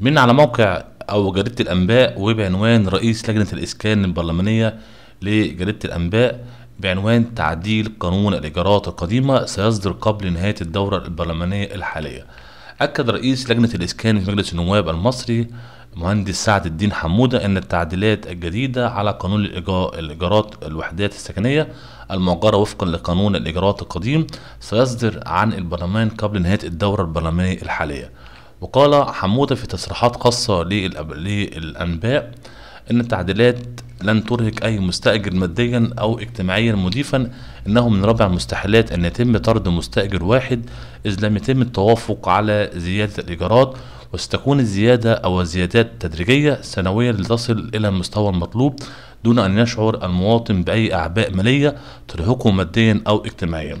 من على موقع او جريده الانباء وبعنوان رئيس لجنه الاسكان البرلمانيه لجريده الانباء بعنوان تعديل قانون الايجارات القديمه سيصدر قبل نهايه الدوره البرلمانيه الحاليه اكد رئيس لجنه الاسكان في مجلس النواب المصري مهندس سعد الدين حموده ان التعديلات الجديده على قانون الايجارات الوحدات السكنيه المؤجره وفقا لقانون الايجارات القديم سيصدر عن البرلمان قبل نهايه الدوره البرلمانيه الحاليه وقال حمودة في تصريحات خاصة للأنباء أن التعديلات لن ترهق أي مستأجر ماديا أو اجتماعيا مضيفا أنه من رابع المستحيلات أن يتم طرد مستأجر واحد إذ لم يتم التوافق على زيادة الإيجارات وستكون الزيادة أو الزيادات تدريجية سنويا لتصل إلى المستوى المطلوب دون أن يشعر المواطن بأي أعباء مالية ترهقه ماديا أو اجتماعيا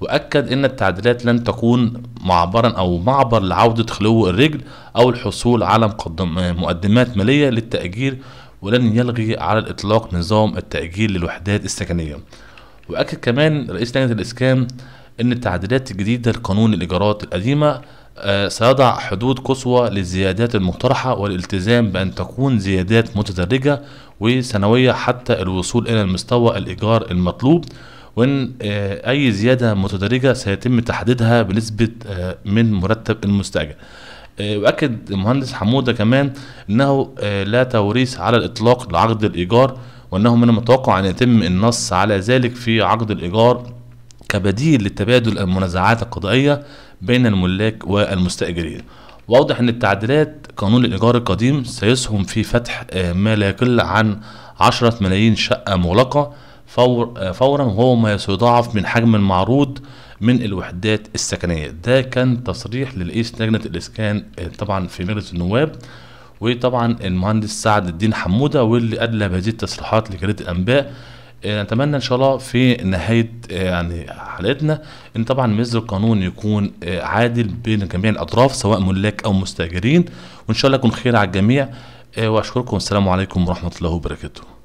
وأكد أن التعديلات لن تكون معبرا أو معبر لعودة خلو الرجل أو الحصول على مقدمات مالية للتأجير ولن يلغي على الإطلاق نظام التأجير للوحدات السكنية وأكد كمان رئيس لجنة الإسكان أن التعديلات الجديدة لقانون الإيجارات القديمة آه، سيضع حدود قصوى للزيادات المقترحة والالتزام بأن تكون زيادات متدرجة وسنوية حتى الوصول إلى المستوى الإيجار المطلوب وان آه، اي زياده متدرجه سيتم تحديدها بنسبه آه، من مرتب المستاجر آه، واكد المهندس حموده كمان انه لا توريث على الاطلاق لعقد الايجار وانه من المتوقع ان يتم النص على ذلك في عقد الايجار كبديل للتبادل المنازعات القضائيه بين الملاك والمستاجرين واضح ان التعديلات قانون الايجار القديم سيسهم في فتح ما لا يقل عن 10 ملايين شقه مغلقه فور آه، فورا وهو ما سيضاعف من حجم المعروض من الوحدات السكنيه ده كان تصريح لرئيس لجنه الاسكان آه، طبعا في مجلس النواب وطبعا المهندس سعد الدين حموده واللي ادلى بهذه التصريحات لجريده الانباء آه، نتمنى ان شاء الله في نهايه يعني حلقتنا ان طبعا مثل القانون يكون عادل بين جميع الاطراف سواء ملاك او مستاجرين وان شاء الله يكون خير على الجميع واشكركم والسلام عليكم ورحمه الله وبركاته